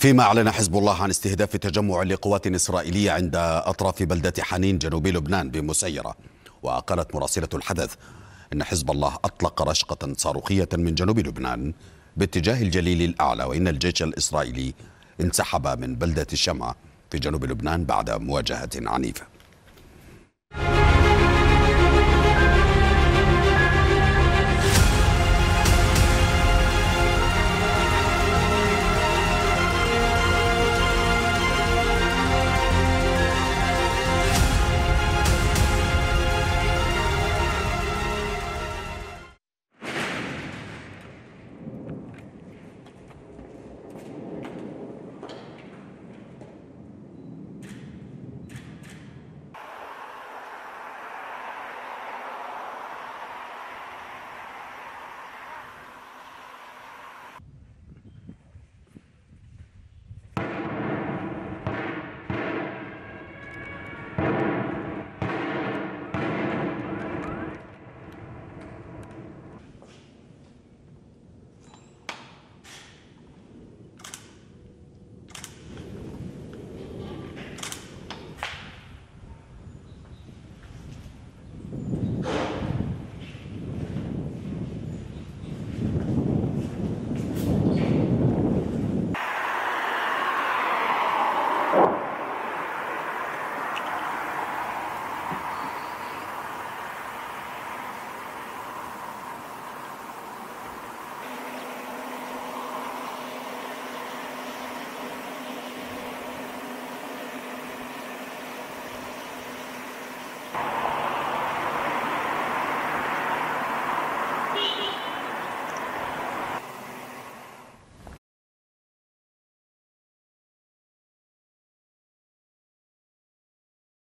فيما أعلن حزب الله عن استهداف تجمع لقوات إسرائيلية عند أطراف بلدة حنين جنوب لبنان بمسيرة وقالت مراسلة الحدث إن حزب الله أطلق رشقة صاروخية من جنوب لبنان باتجاه الجليل الأعلى وإن الجيش الإسرائيلي انسحب من بلدة الشمعة في جنوب لبنان بعد مواجهة عنيفة